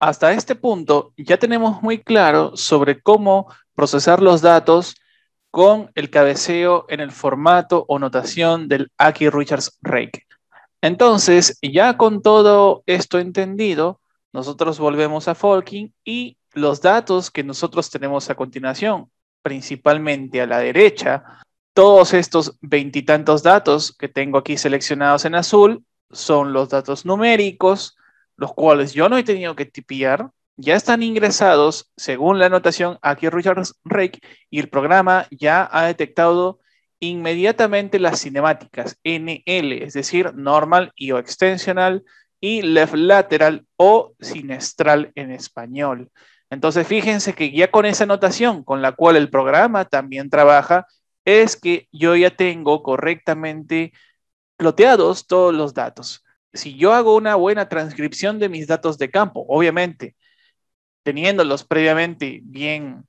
hasta este punto ya tenemos muy claro sobre cómo procesar los datos con el cabeceo en el formato o notación del Aki Richards Rake. Entonces, ya con todo esto entendido, nosotros volvemos a Folking y los datos que nosotros tenemos a continuación, principalmente a la derecha, todos estos veintitantos datos que tengo aquí seleccionados en azul son los datos numéricos, los cuales yo no he tenido que tipear, ya están ingresados, según la anotación, aquí Richard Rake, y el programa ya ha detectado inmediatamente las cinemáticas NL, es decir, normal y o extensional, y left lateral o sinestral en español. Entonces, fíjense que ya con esa anotación con la cual el programa también trabaja, es que yo ya tengo correctamente ploteados todos los datos si yo hago una buena transcripción de mis datos de campo, obviamente, teniéndolos previamente bien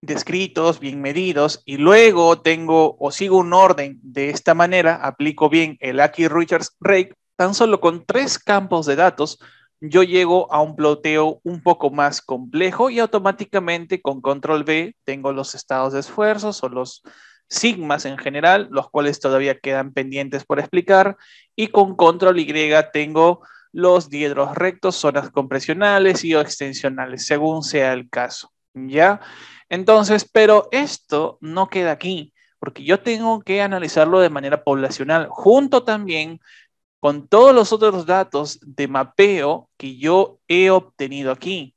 descritos, bien medidos, y luego tengo o sigo un orden de esta manera, aplico bien el Aki Richards Rake, tan solo con tres campos de datos, yo llego a un ploteo un poco más complejo y automáticamente con control B tengo los estados de esfuerzos o los sigmas en general, los cuales todavía quedan pendientes por explicar, y con control Y tengo los diedros rectos, zonas compresionales y o extensionales, según sea el caso, ¿ya? Entonces, pero esto no queda aquí, porque yo tengo que analizarlo de manera poblacional, junto también con todos los otros datos de mapeo que yo he obtenido aquí.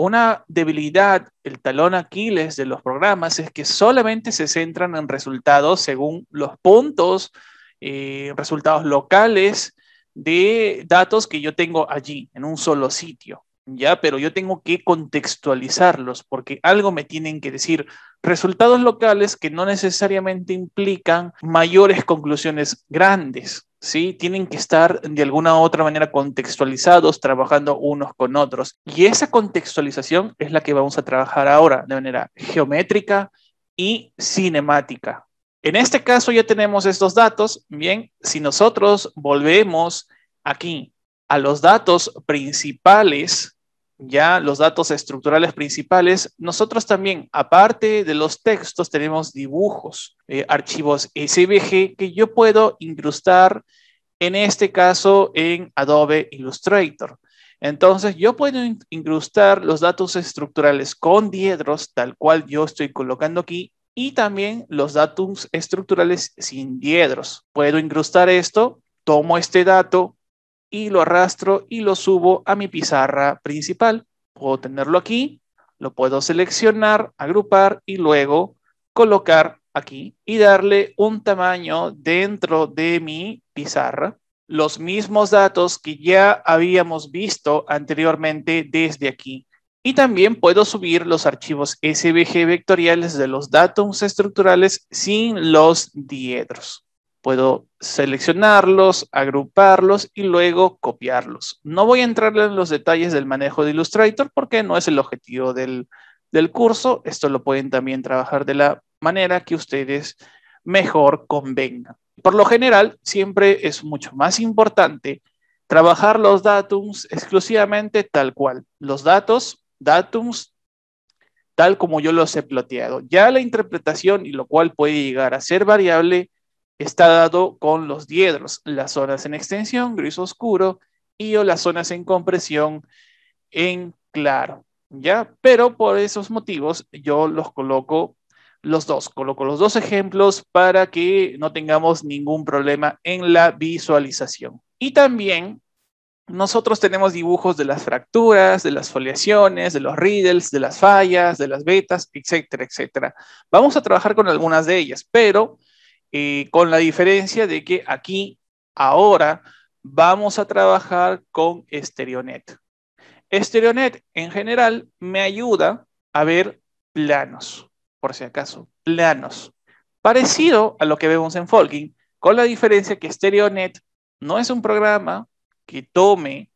Una debilidad, el talón Aquiles de los programas es que solamente se centran en resultados según los puntos, eh, resultados locales de datos que yo tengo allí, en un solo sitio. Ya, pero yo tengo que contextualizarlos porque algo me tienen que decir. Resultados locales que no necesariamente implican mayores conclusiones grandes. ¿sí? Tienen que estar de alguna u otra manera contextualizados, trabajando unos con otros. Y esa contextualización es la que vamos a trabajar ahora de manera geométrica y cinemática. En este caso ya tenemos estos datos. Bien, si nosotros volvemos aquí a los datos principales, ya los datos estructurales principales, nosotros también, aparte de los textos, tenemos dibujos, eh, archivos SVG que yo puedo incrustar, en este caso, en Adobe Illustrator. Entonces, yo puedo incrustar los datos estructurales con diedros, tal cual yo estoy colocando aquí, y también los datos estructurales sin diedros. Puedo incrustar esto, tomo este dato, y lo arrastro y lo subo a mi pizarra principal. Puedo tenerlo aquí, lo puedo seleccionar, agrupar y luego colocar aquí y darle un tamaño dentro de mi pizarra. Los mismos datos que ya habíamos visto anteriormente desde aquí. Y también puedo subir los archivos SVG vectoriales de los datos estructurales sin los diedros. Puedo seleccionarlos, agruparlos y luego copiarlos. No voy a entrar en los detalles del manejo de Illustrator porque no es el objetivo del, curso. Esto lo pueden también trabajar de la manera que ustedes mejor convengan. Por lo general, siempre es mucho más importante trabajar los datums exclusivamente tal cual. Los datos, datums, tal como yo los he ploteado. Ya la interpretación, y lo cual puede llegar a ser variable, Está dado con los diedros, las zonas en extensión, gris oscuro, y o las zonas en compresión en claro, ¿ya? Pero por esos motivos yo los coloco los dos, coloco los dos ejemplos para que no tengamos ningún problema en la visualización. Y también nosotros tenemos dibujos de las fracturas, de las foliaciones, de los riddles, de las fallas, de las vetas, etcétera, etcétera. Vamos a trabajar con algunas de ellas, pero eh, con la diferencia de que aquí, ahora, vamos a trabajar con StereoNet. StereoNet en general me ayuda a ver planos, por si acaso, planos. Parecido a lo que vemos en Folking, con la diferencia que StereoNet no es un programa que tome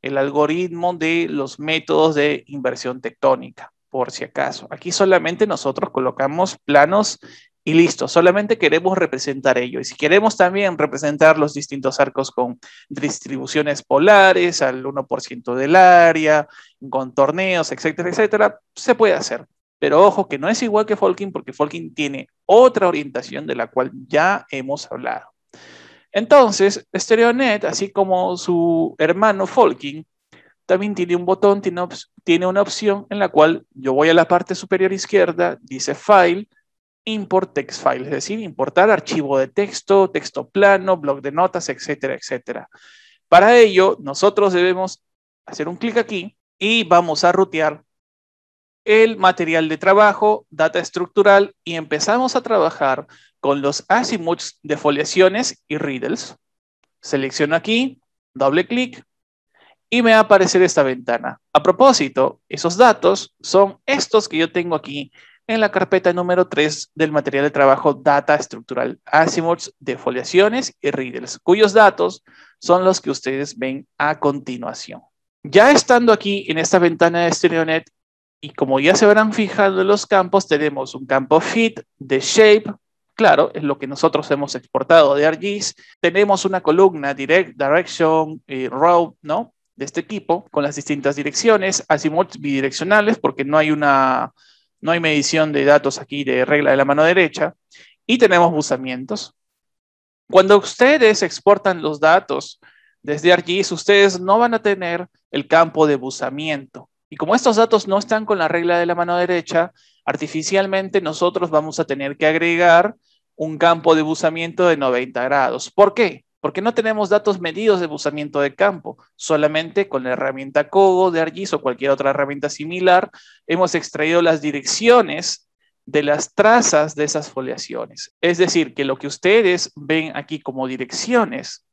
el algoritmo de los métodos de inversión tectónica, por si acaso. Aquí solamente nosotros colocamos planos y listo, solamente queremos representar ello. Y si queremos también representar los distintos arcos con distribuciones polares, al 1% del área, con torneos, etcétera, etcétera, se puede hacer. Pero ojo que no es igual que Falking, porque Falking tiene otra orientación de la cual ya hemos hablado. Entonces, StereoNet, así como su hermano Folking, también tiene un botón, tiene una opción en la cual yo voy a la parte superior izquierda, dice File, import text file, es decir, importar archivo de texto, texto plano, blog de notas, etcétera, etcétera. Para ello, nosotros debemos hacer un clic aquí y vamos a rutear el material de trabajo, data estructural y empezamos a trabajar con los azimuts de foliaciones y riddles. Selecciono aquí, doble clic y me va a aparecer esta ventana. A propósito, esos datos son estos que yo tengo aquí en la carpeta número 3 del material de trabajo Data Estructural Azimuths de Foliaciones y Riddles, cuyos datos son los que ustedes ven a continuación. Ya estando aquí en esta ventana de StereoNet, y como ya se verán fijado en los campos, tenemos un campo Fit, de Shape, claro, es lo que nosotros hemos exportado de argis Tenemos una columna Direct, Direction, eh, Row, ¿no? De este equipo, con las distintas direcciones, azimuth bidireccionales, porque no hay una no hay medición de datos aquí de regla de la mano derecha, y tenemos buzamientos. Cuando ustedes exportan los datos desde ArcGIS, ustedes no van a tener el campo de buzamiento. Y como estos datos no están con la regla de la mano derecha, artificialmente nosotros vamos a tener que agregar un campo de buzamiento de 90 grados. ¿Por qué? porque no tenemos datos medidos de buzamiento de campo. Solamente con la herramienta COGO, de Argis o cualquier otra herramienta similar, hemos extraído las direcciones de las trazas de esas foliaciones. Es decir, que lo que ustedes ven aquí como direcciones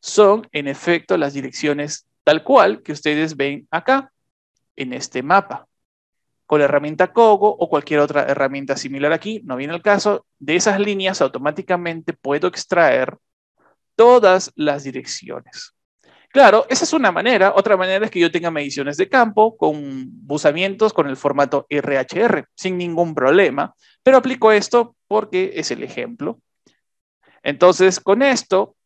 son en efecto las direcciones tal cual que ustedes ven acá en este mapa. Con la herramienta COGO o cualquier otra herramienta similar aquí, no viene el caso, de esas líneas automáticamente puedo extraer todas las direcciones. Claro, esa es una manera. Otra manera es que yo tenga mediciones de campo con busamientos con el formato RHR, sin ningún problema. Pero aplico esto porque es el ejemplo. Entonces, con esto,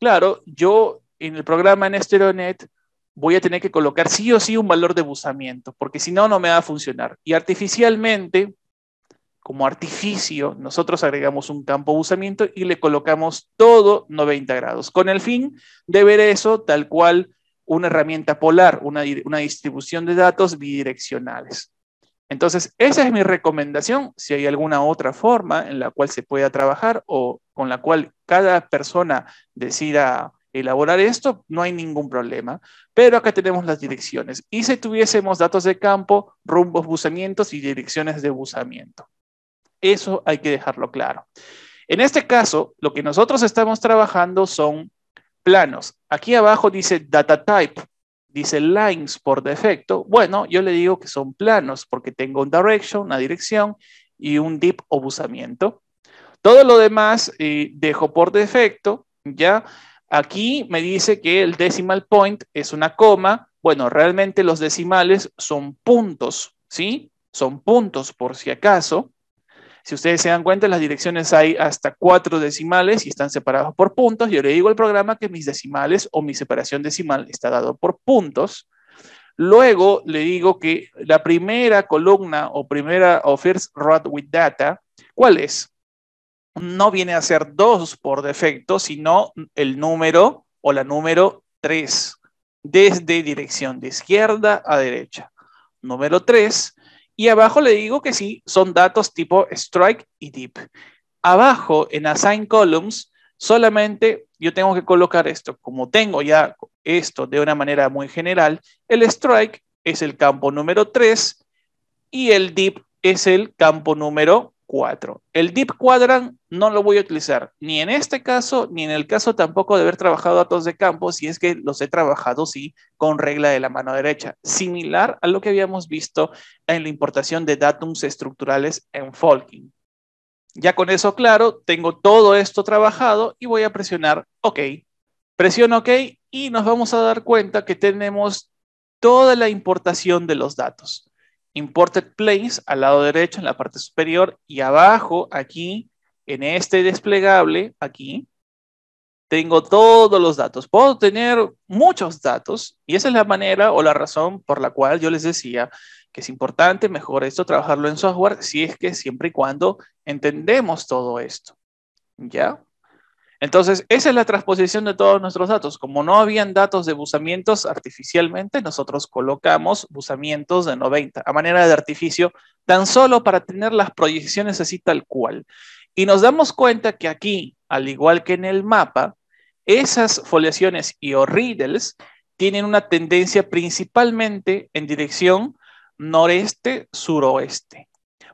claro, yo en el programa en EsteroNet voy a tener que colocar sí o sí un valor de busamiento, porque si no, no me va a funcionar. Y artificialmente como artificio, nosotros agregamos un campo de y le colocamos todo 90 grados, con el fin de ver eso tal cual una herramienta polar, una, distribución de datos bidireccionales. Entonces, esa es mi recomendación. Si hay alguna otra forma en la cual se pueda trabajar o con la cual cada persona decida elaborar esto, no hay ningún problema. Pero acá tenemos las direcciones. Y si tuviésemos datos de campo, rumbos, buzamientos y direcciones de buzamiento. Eso hay que dejarlo claro. En este caso, lo que nosotros estamos trabajando son planos. Aquí abajo dice data type, dice lines por defecto. Bueno, yo le digo que son planos porque tengo un direction, una dirección y un dip o Todo lo demás eh, dejo por defecto, ¿ya? Aquí me dice que el decimal point es una coma. Bueno, realmente los decimales son puntos, ¿sí? Son puntos por si acaso. Si ustedes se dan cuenta, las direcciones hay hasta cuatro decimales y están separados por puntos. Yo le digo al programa que mis decimales o mi separación decimal está dado por puntos. Luego le digo que la primera columna o primera o first row with data, ¿cuál es? No viene a ser dos por defecto, sino el número o la número 3, desde dirección de izquierda a derecha. Número 3 y abajo le digo que sí, son datos tipo strike y Deep. Abajo en assign columns, solamente yo tengo que colocar esto. Como tengo ya esto de una manera muy general, el strike es el campo número 3 y el dip es el campo número 4. El Deep Quadrant no lo voy a utilizar, ni en este caso, ni en el caso tampoco de haber trabajado datos de campo, si es que los he trabajado, sí, con regla de la mano derecha, similar a lo que habíamos visto en la importación de datums estructurales en Folking. Ya con eso claro, tengo todo esto trabajado y voy a presionar OK. Presiono OK y nos vamos a dar cuenta que tenemos toda la importación de los datos. Imported Place al lado derecho en la parte superior y abajo aquí en este desplegable aquí tengo todos los datos. Puedo tener muchos datos y esa es la manera o la razón por la cual yo les decía que es importante mejor esto trabajarlo en software si es que siempre y cuando entendemos todo esto. ¿Ya? Entonces, esa es la transposición de todos nuestros datos. Como no habían datos de buzamientos artificialmente, nosotros colocamos buzamientos de 90 a manera de artificio, tan solo para tener las proyecciones así tal cual. Y nos damos cuenta que aquí, al igual que en el mapa, esas foliaciones y o tienen una tendencia principalmente en dirección noreste-suroeste.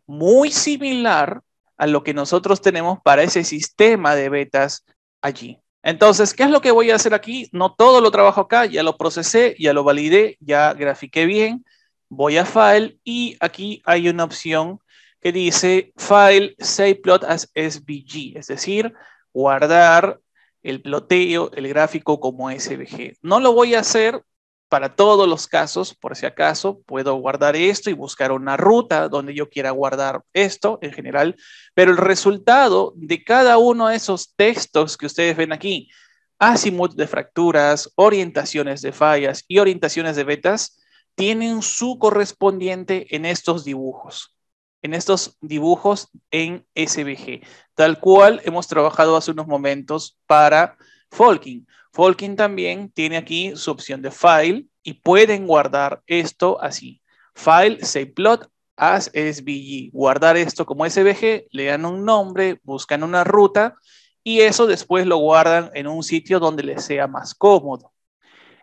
Muy similar a lo que nosotros tenemos para ese sistema de betas allí. Entonces, ¿qué es lo que voy a hacer aquí? No todo lo trabajo acá, ya lo procesé, ya lo validé, ya grafiqué bien. Voy a File y aquí hay una opción que dice File Save Plot as SVG, es decir, guardar el ploteo, el gráfico como SVG. No lo voy a hacer para todos los casos, por si acaso, puedo guardar esto y buscar una ruta donde yo quiera guardar esto en general, pero el resultado de cada uno de esos textos que ustedes ven aquí, azimut de fracturas, orientaciones de fallas y orientaciones de vetas, tienen su correspondiente en estos dibujos, en estos dibujos en SVG, tal cual hemos trabajado hace unos momentos para Folking, Folkin también tiene aquí su opción de File y pueden guardar esto así. File, Save Plot as SVG. Guardar esto como SVG, le dan un nombre, buscan una ruta y eso después lo guardan en un sitio donde les sea más cómodo.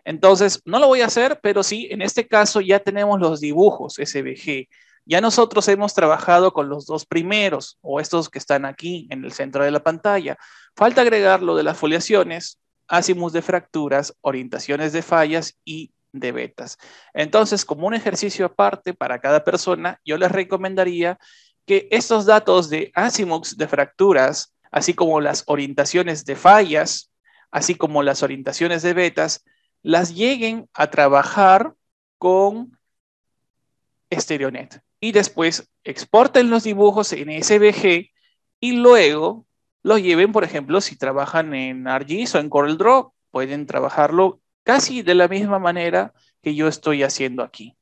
Entonces, no lo voy a hacer, pero sí, en este caso ya tenemos los dibujos SVG. Ya nosotros hemos trabajado con los dos primeros o estos que están aquí en el centro de la pantalla, Falta agregar lo de las foliaciones, ácimos de fracturas, orientaciones de fallas y de betas. Entonces, como un ejercicio aparte para cada persona, yo les recomendaría que estos datos de ácimos de fracturas, así como las orientaciones de fallas, así como las orientaciones de betas, las lleguen a trabajar con Stereonet. Y después exporten los dibujos en SVG y luego los lleven, por ejemplo, si trabajan en ArcGIS o en CorelDRAW, pueden trabajarlo casi de la misma manera que yo estoy haciendo aquí.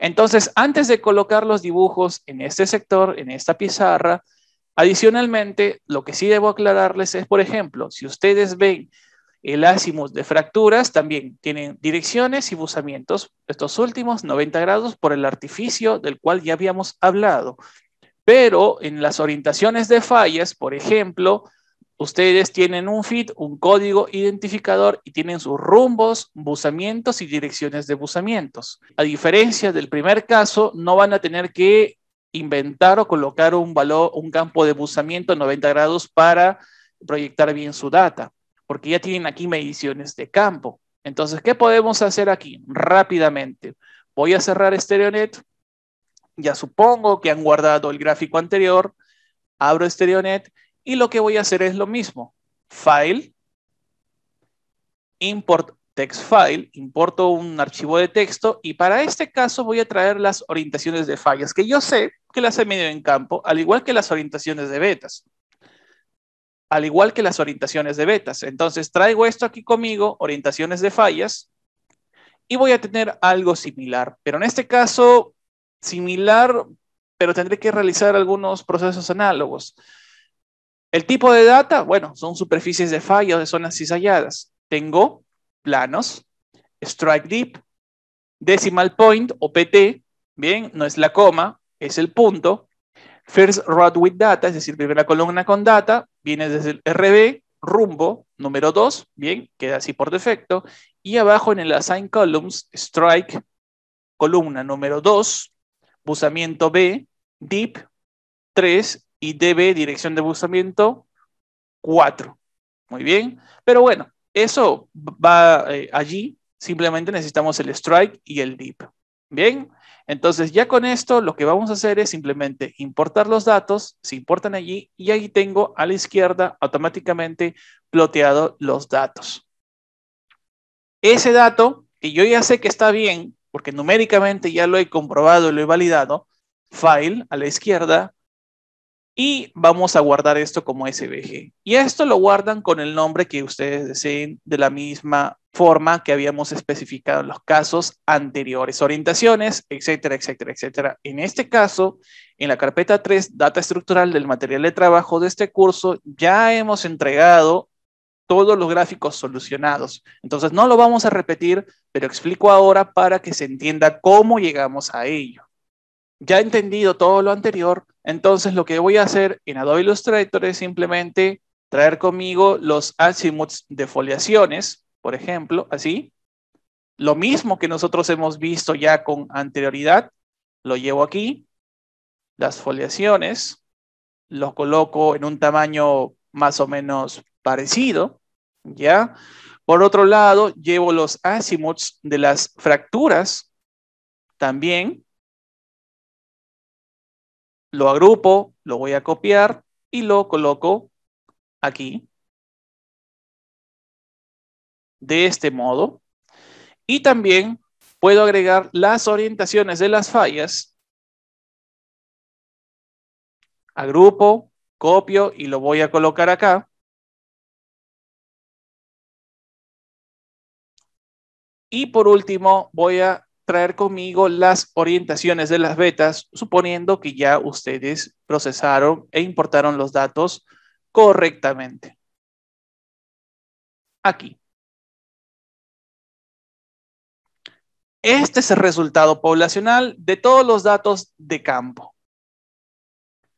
Entonces, antes de colocar los dibujos en este sector, en esta pizarra, adicionalmente, lo que sí debo aclararles es, por ejemplo, si ustedes ven el ácimos de fracturas, también tienen direcciones y buzamientos, estos últimos 90 grados por el artificio del cual ya habíamos hablado. Pero en las orientaciones de fallas, por ejemplo, ustedes tienen un fit, un código identificador y tienen sus rumbos, buzamientos y direcciones de buzamientos. A diferencia del primer caso, no van a tener que inventar o colocar un valor, un campo de buzamiento 90 grados para proyectar bien su data, porque ya tienen aquí mediciones de campo. Entonces, ¿qué podemos hacer aquí? Rápidamente. Voy a cerrar este StereoNet, ya supongo que han guardado el gráfico anterior, abro StereoNet y lo que voy a hacer es lo mismo. File, import text file, importo un archivo de texto y para este caso voy a traer las orientaciones de fallas, que yo sé que las he medido en campo, al igual que las orientaciones de betas. Al igual que las orientaciones de betas. Entonces traigo esto aquí conmigo, orientaciones de fallas, y voy a tener algo similar. Pero en este caso similar, pero tendré que realizar algunos procesos análogos. El tipo de data, bueno, son superficies de fallos de zonas cisalladas. Tengo planos, strike deep, decimal point o PT, bien, no es la coma, es el punto. First route with data, es decir, primera columna con data, viene desde el RB, rumbo, número 2, bien, queda así por defecto. Y abajo en el assign columns, strike, columna número 2, busamiento B, DIP 3 y DB, dirección de busamiento 4. Muy bien, pero bueno, eso va eh, allí, simplemente necesitamos el strike y el DIP. Bien, entonces ya con esto lo que vamos a hacer es simplemente importar los datos, se importan allí y ahí tengo a la izquierda automáticamente ploteado los datos. Ese dato que yo ya sé que está bien, porque numéricamente ya lo he comprobado y lo he validado, File a la izquierda, y vamos a guardar esto como SVG. Y esto lo guardan con el nombre que ustedes deseen de la misma forma que habíamos especificado en los casos anteriores, orientaciones, etcétera, etcétera, etcétera. En este caso, en la carpeta 3, data estructural del material de trabajo de este curso, ya hemos entregado todos los gráficos solucionados. Entonces no lo vamos a repetir, pero explico ahora para que se entienda cómo llegamos a ello. Ya he entendido todo lo anterior, entonces lo que voy a hacer en Adobe Illustrator es simplemente traer conmigo los azimuts de foliaciones, por ejemplo, así. Lo mismo que nosotros hemos visto ya con anterioridad, lo llevo aquí, las foliaciones, los coloco en un tamaño más o menos parecido. ¿ya? Por otro lado, llevo los azimuts de las fracturas también. Lo agrupo, lo voy a copiar y lo coloco aquí. De este modo. Y también puedo agregar las orientaciones de las fallas. Agrupo, copio y lo voy a colocar acá. Y por último, voy a traer conmigo las orientaciones de las betas, suponiendo que ya ustedes procesaron e importaron los datos correctamente. Aquí. Este es el resultado poblacional de todos los datos de campo.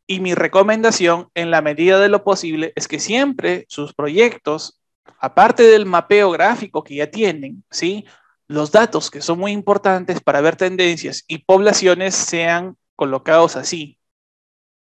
Y mi recomendación, en la medida de lo posible, es que siempre sus proyectos, aparte del mapeo gráfico que ya tienen, ¿sí? los datos que son muy importantes para ver tendencias y poblaciones sean colocados así,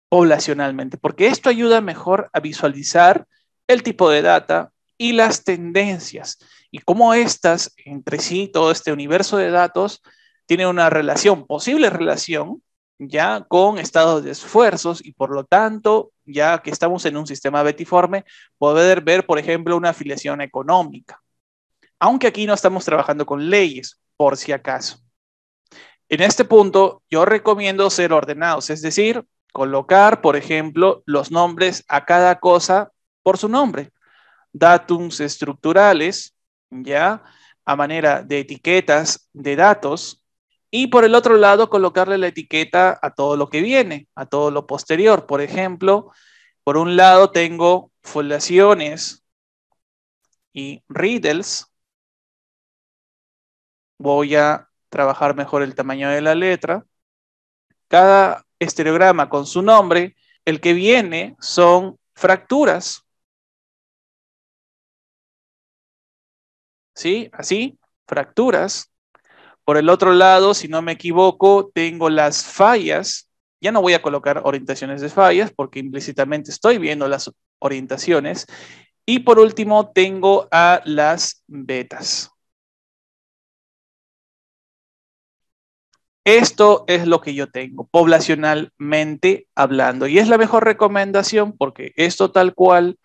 poblacionalmente, porque esto ayuda mejor a visualizar el tipo de data y las tendencias y cómo estas entre sí, todo este universo de datos, tienen una relación, posible relación, ya con estados de esfuerzos y por lo tanto, ya que estamos en un sistema betiforme, poder ver, por ejemplo, una afiliación económica aunque aquí no estamos trabajando con leyes, por si acaso. En este punto, yo recomiendo ser ordenados, es decir, colocar, por ejemplo, los nombres a cada cosa por su nombre. Datums estructurales, ¿ya? A manera de etiquetas de datos. Y por el otro lado, colocarle la etiqueta a todo lo que viene, a todo lo posterior. Por ejemplo, por un lado tengo foliaciones y riddles, voy a trabajar mejor el tamaño de la letra. Cada estereograma con su nombre, el que viene son fracturas. ¿Sí? Así, fracturas. Por el otro lado, si no me equivoco, tengo las fallas. Ya no voy a colocar orientaciones de fallas porque implícitamente estoy viendo las orientaciones. Y por último, tengo a las betas. Esto es lo que yo tengo, poblacionalmente hablando. Y es la mejor recomendación porque esto tal cual,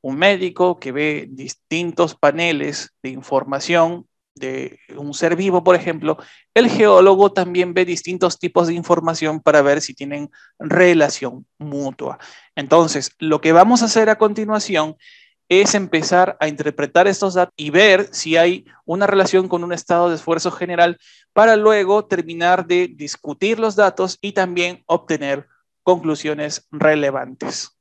un médico que ve distintos paneles de información de un ser vivo, por ejemplo, el geólogo también ve distintos tipos de información para ver si tienen relación mutua. Entonces, lo que vamos a hacer a continuación es empezar a interpretar estos datos y ver si hay una relación con un estado de esfuerzo general para luego terminar de discutir los datos y también obtener conclusiones relevantes.